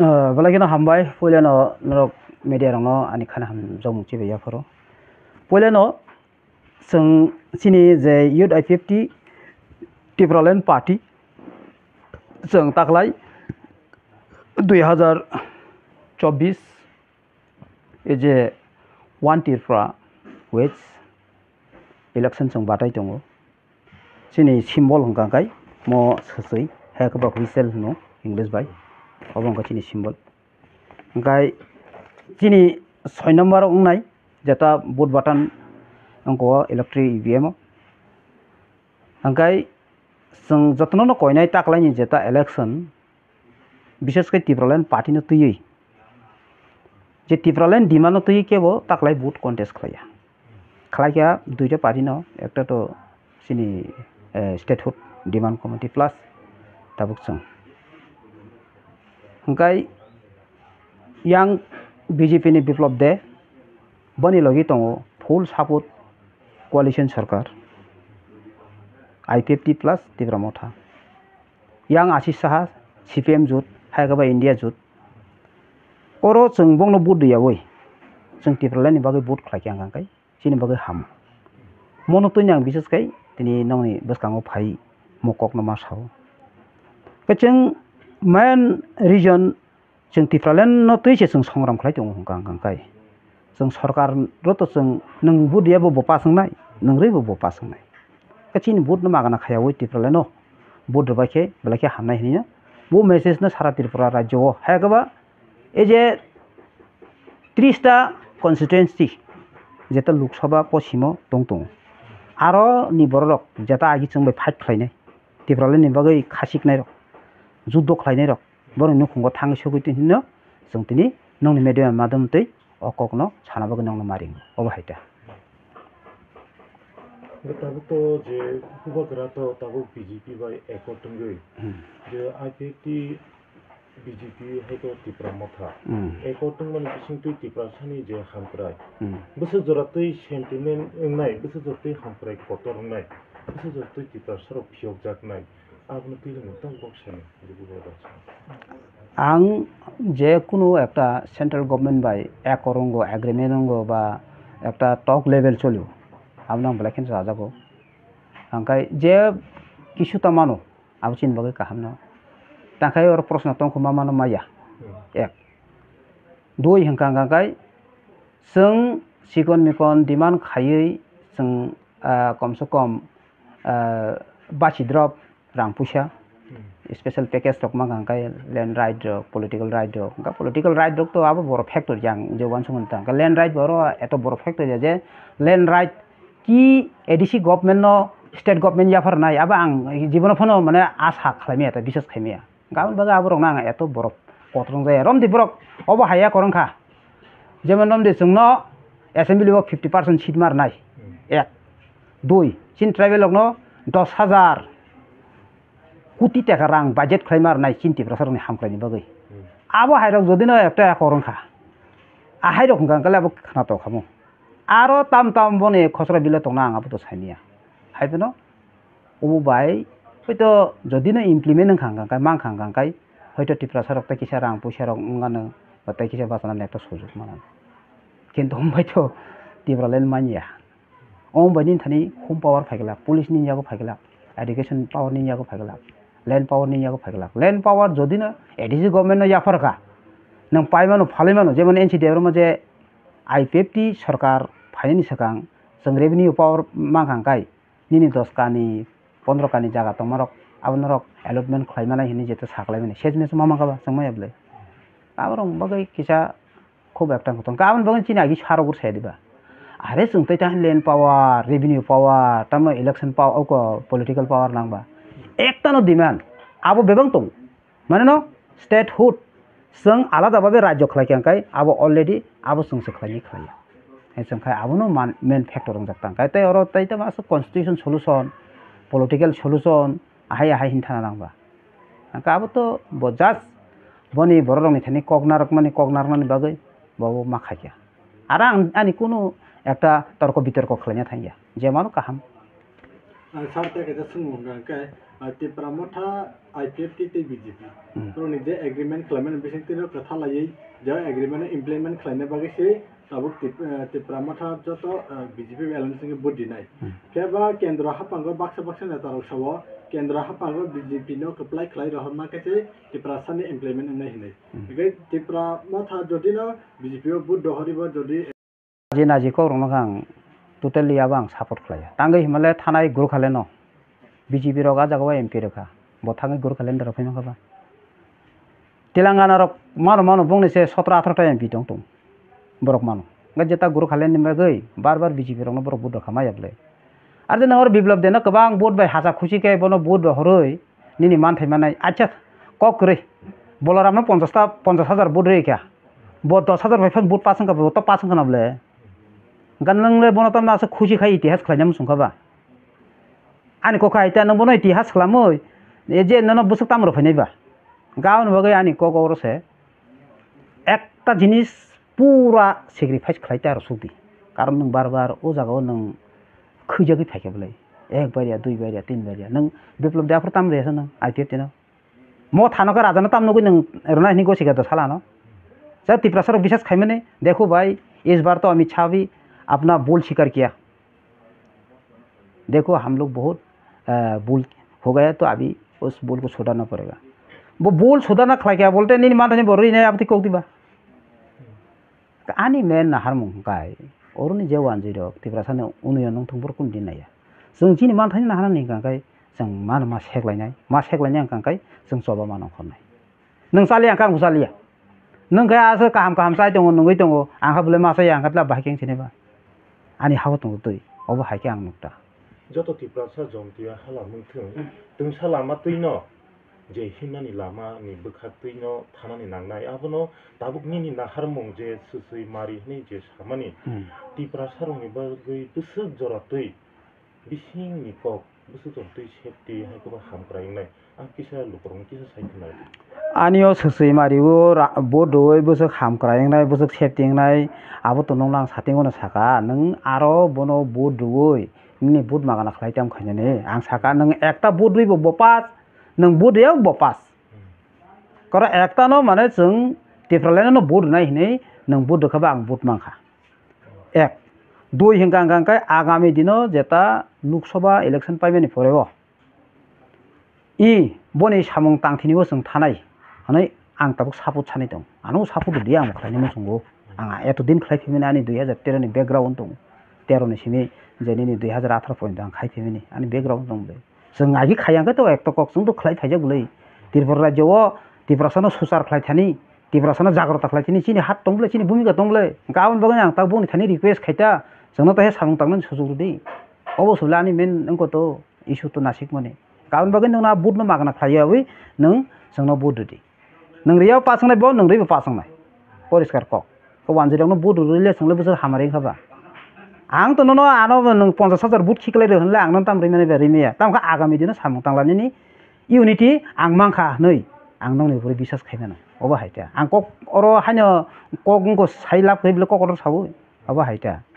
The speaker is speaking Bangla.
बलागिन हमबाय पोलेन नरक मेडिया रङो आनि खान हम जोंमुक चिबैया फरो पोलेन सं सिनि जे युथ आइ 50 टिप्रोलेन पार्टी सं ताखलाय 2024 ए जे वान टिर फ्रा वेज इलेक्शन सं बाटाय दङ सिनि सिम्बल हंगाखाय म ससै हेकबा हुइसेल नो इंग्लिश बाय অবঙ্গ চিনি সিম্বল ओमफ्राय चिनि सय नम्बर उंनाय जेता बुट बाटन अंको इलेक्ट्रिक इभिएम ओमफ्राय जों जत्न कयनाय ताकलायनि जेता इलेक्शन বিশেষকৈ টিপ্ৰালাইন পাৰ্টি নতুয়েই যে টিপ্ৰালাইন ডিমাণ্ড নতুয়ে কেব তাকলাই বুট কণ্টেষ্ট খালাইয়া খালাইয়া দুইটা পাৰ্টি ন একটা তো চিনি স্টেটহুড ডিমাণ্ড কমিটি প্লাস তাবুক ngai yang BJP ini develop de bani lagi tongo full support coalition sarkar IPFT plus tibramotha yang asis saha CPM jut hai kaba India jut koro seng bongno no bud dia woi seng tibralan ni bagai bud klak yang ngai sini bagai ham monoton yang bisa skai ini nong ni bas kango pai mokok nomas hau kecheng main reason jeng tifralen no tui che jeng songram khlai tong hong kang kang kai jeng sarkar ro to jeng nang bu dia bo bopa sang nai nang re bo bopa sang nai kachin bu no magana khaya oi tifralen no bu dba ke bla ke hamnai hini na bu message na sara tripura rajyo o ha gaba ए जे त्रिसटा कन्स्टिटुएन्सि जेटा लोकसभा पश्चिमाव दं दङ आरो निबरलक जेटा आगि जोंबाय फाइट खालायनाय देब्रालाय नेबागै खासिकनाय रक जुद्ध खालायनाय रक बर नुखुंगो थां सगैथिं हिनो जों दिनै नोंनि मेडिया मादमतै अककनो सानाबो नोंनो मारिं अबहायता তাবো তো যে উপগ্রহ তো তাবো বিজেপি বা একটঙ্গই যে আইপিটি বিজেপি হয়তো ত্রিপুরা মথা একটং মানে সিংটুই ত্রিপুরা সানি যে হামপ্রায় বছর জোরাতেই সেন্টিমেন্ট নাই বছর জ আং যে কোনো একটা সেন্ট্রাল গভর্নমেন্ট বাই এক অরঙ্গ অ্যাগ্রিমেন্ট বা একটা টক লেভেল চলেও আপনার বলে কিন্তু রাজাবো ओमफ्राय जे किसु तामानो आब चिनबागै काहामनो ताखाय और प्रश्न तंखौ मा मानो माया एक दुइ हेंखांगागाय जों सिगन मिगन डिमान्ड खायै जों कमसे कम बासिद्रब rangpusha special package tokma kangka land right rok political right rok kangka political right rok to abo boro factor jang jowan sungun tang ka land right boro eto boro factor ja je land right ki adc government no state government jafar nai abo ang jibon phono mane asha khlaimi eta bishes khlaimi গাউন বাগা আবো রং নাঙা এত বরফ কত রং যায় রম দি বরক অব হাইয়া করংখা যেমন রম দি সঙ্গ এসেম্বলি ফিফটি পার্সেন্ট সিট মার নাই এক দুই সিন ট্রাইবেল দশ হাজার কোটি টাকা রাং বাজেট খাইমার নাই চিন্তিফ্রা সারনি হামক্রাইনি বাকি আবো হাইরক যদি না একটা করংখা আহাইরক গাঙ্গালে আবো খানাতো খামো আরও তাম তাম বনে খসড়া বিলে তংনা আঙাবো তো সাইনিয়া হাইবে ন অবু বাই হয়তো যদি না ইমপ্লিমেন্ট খাঙ্গাঙ্কাই মাং খাঙ্গাঙ্কাই হয়তো টিপ্রা সারক তাই কিসা রাং পয়সা রং গানো বা তাই কিসা বাঁচানোর একটা সুযোগ মানান কিন্তু হয়তো টিপ্রালেন মানিয়া অম্বাই নিন থানি হোম পাওয়ার ফাইগলা পুলিশ নিন যাগো ফাইগলা এডুকেশন পাওয়ার নিন যাগো ফাইগলা ಲ್ಯಾಂಡ್ ಪವರ್ ನೀ ಯಾಕೆ ಫೈಗ್ಲಾಕ ಲ್ಯಾಂಡ್ ಪವರ್ ಜೊದಿನ ಎ ಡಿ ಸಿ ಗೌರ್ಮೆಂಟ್ನ ಯಾಫರ್ಕಾ ನಂಗೆ ಪಾಯ್ಮಾನು ಫಾಲಿಮಾನು যেমন এন সি ডেভের মধ্যে আই পি এফ টি সরকার ফাইনি সেখান जों रेभिनिउ पावार मांखांखाय निनि दस कानि पन्द्र कानि जागा तमरक आबनरक एलटमेन्ट खालामनानै हिनि जेते साख्लायमाने सेज मेस मा मांगाबा जों मायाबलाय आबरं बगै किसा খুব একটা মতন কারণ বগন চিনি আগে সার ওপর সাই দিবা আরে চুংতে তাহলে লেন পাওয়ার রেভিনিউ পাওয়ার তারপর ইলেকশন পাওয়ার পলিটিক্যাল পাওয়ার নাংবা একটানো ডিমান্ড আবো বেবং তো মানে ন স্টেট স্টেটহুড जों আলাদাভাবে রাজ্য খালাইখানকাই আবো অলরেডি আবো সংসদ খালাইনি খালাইয়া এসংখাই আবনো মেন ফ্যাক্টর রংজাকতাংকাই তাই অর তাই তো মাসে কনস্টিটিউশন সলুশন পলিটিক্যাল সলুশন আহাই আহাই হিনথানা নাংবা আবো তো জাস্ট বনি বড় রংনি থানি কগনারক মানে কগনারকমানি বাকে বাবু মা খাইয়া আর আনি কোনো একটা তর্ক বিতর্ক খালাইনা থাইয়া যে মানু কাহাম ଆଉ ପ୍ରମଠା ଆଇପିଏଫ୍ କି ଟି ବିଜେପି ତେଣୁ ନିଜେ ଏଗ୍ରିମେଣ୍ଟ କ୍ଲାଇମେଣ୍ଟ ବିଷୟ କଥା ଲାଗି ଯେଉଁ ଏଗ୍ରିମେଣ୍ଟ ଇମ୍ପ୍ଲିମେଣ୍ଟ କ୍ଲାଇମେଣ୍ଟ ସେ ସବୁ ପ୍ରମଠା ଯ ତ ବିଜେପି ବାଲାନ୍ସ ବୁଝି ନାହିଁ କେବଳ କେନ୍ଦ୍ର ହାପାଙ୍କ ବାକ୍ସ ବାକ୍ସ ନେତାର ସବ କେନ୍ଦ୍ର ହାପାଙ୍କ ବିଜେପି ନ କପ୍ଲାଇ ଖେଳାଇ ରହମା କେତେ ଟିପ୍ରାସନ ଇମ୍ପ୍ଲିମେଣ୍ଟ ନାହିଁ ନାହିଁ ଟିପ୍ରମଥା ଯଦି ନ ବିଜେପି ବୁଟ ଡହରିବ ଯଦି ଆଜି ନାଜିକ ରଣ ଗାଁ ଟୋଟାଲି ଆବ ସାପୋର୍ଟ ଖେଳାଇ ତାଙ୍କ ହିମାଳୟ ଥାନା ଗୁରୁ ଖାଲେ ନ बीजेपी रोग आ जागोबा एमपी रोग बो थाङै गुर खालेन्दर फैनो खबा तेलंगाना रोग मानो मानो बुंनि से 17 18 टा एमपी दं दं बरक मानो गा जेता गुर खालेन्दर मागै बार बार बीजेपी रोग न बरक बुद खमा याबले आरो जों हर बिप्लब देन कबांग बुद बाय हाजा खुशी के बनो बुद हरै निनि मानथाय मानाय अच्छा कक रे बोलराम न 50 टा 50 हजार बुद रे क्या बो 10 हजार फैफन बुद पासन का बो तो पासन खनाबले गनलंगले बनो तमना से खुशी खाय इतिहास खलायनाम सुंखबा आनि कखा इता नबनो इतिहास खालामो जे नन आनी ताम्र फैनायबा से एक आनि कगरसे একটা জিনিস পুরা সেক্রিফাইস খাইতে আর সৌদি बार নों বারবার ও জায়গাও নों खैजागै थाइखाबालाय एक बारिया दुई बारिया तीन बारिया नों डेभलप नई ताम्रियासो नों आइ पि एफ टेनाव म रुना राजानो ताम्नोगै नों रुनायनि गसिगा दसालानो सर तिप्रासर खाई खाइमने देखो भाई इस बार तो अमित शाह भी अपना बोल शिकार किया देखो हम लोग बहुत बोल हो गया तो अभी उस बोल को छोड़ाना पड़ेगा वो भूल छोड़ाना खड़ा क्या बोलते नहीं माता नहीं बोल रही नहीं अब कौक आनी मेन हार्म गाय और जे जेवान जी रोक तीब्रा सान उन्हें नों कौन दिन नहीं जो जी मानते ना हाना जो मान मा सेग्लायनाय मा सेग्लायनाय जो सबा मानाव खारनाय नाली सालिया गां सालिया नों कहम सै काहाम साय दङ नङै बोले मा साय आंखा बाहायखें आनी आंनि हाबो दङ दै अबो हायखे 저도 디프라사 좀디야 할라 뭉튼 등사 라마 뜨이노 제 힘나니 라마니 부카 뜨이노 타나니 낭나이 아브노 다북니니 나하르몽 제 스스이 마리니 제 사마니 디프라사롱이 바그이 뜻스 저라 뜨이 비싱니 꼭 무슨 좀 뜨이 셰띠 하고 함그라잉나이 아 기사 루크롱 기사 사이트나이 আনিও সসই মারিও বদই বস খামক্রাইংনাই বস সেপটিংনাই আবো তো নং সাতিং সাকা নং আরো বনো বদই नि बुट मागाना खलाई टाइम खैने ने आं साका नों एकटा बुट रुइबो बपास नों बुट एव बपास कर एकटा न माने जों टिफ्रालायना न बुट नाय हिनै नों बुट दखबा आं बुट मांखा एक দুই হিংকা হিংকা আগামী দিন যেটা লোকসভা ইলেকশন পাইবে নি পরেব ই বনি সামং তাংথিনিবো जों थानाय हनै आं दाबो सापर्ट सानै दं आंनाव सापर्ट दे आं खालायनो मोसंगौ आंहा एतदिन खालायफैनानै दुइ हाजार तेर'नि बेकग्राउन्ड दं तेह्रनिसिमि जेनिनि दुई हाजार अठार पर्यन्त आं खाइफैमिनि आंनि बेकग्राउन्ड दं बे जों आगि खायाखै तो एक कक्सजोंथ' खालायफायजागौलै त्रिपुरा रायजोआव त्रिपुरासानो सुसार खालायथानि त्रिपुरासानो जाग्रत खालायथानि सिनि हात दंलै सिनि भूमिका दंलै गाबोन बागै आं ताक बुंनो थानि रिक्वेस्ट खायता जोंनो ताहे सामुं तांनो सुजुगुदि अबसुला आंनि मेन अंक'थ' इसुथ' नासिकमनि गाबोन बागै नोंना बुटनो मागना खायाबै नों जोंनाव बुटदोदि नों रियाव पास नाय बाव नों रिबो पास नाय परिस्कार कक वानजिरावनो बुट रुले सोंले बोसोर हामारिखाबा आं त नो आनो नों पन्सास हाजार बुट खिखलायदो होनला आं ताम रिनानै रिनाया तामखा आगामी दिनो सामुं थांलानिनि इउनिटि आं मांखा नै आं नोंनिफ्राय बिसास खायना अबा हायता आं कक अर हायनो ककखौ सायलाब फैब्ला कक अर सावो अबा हायता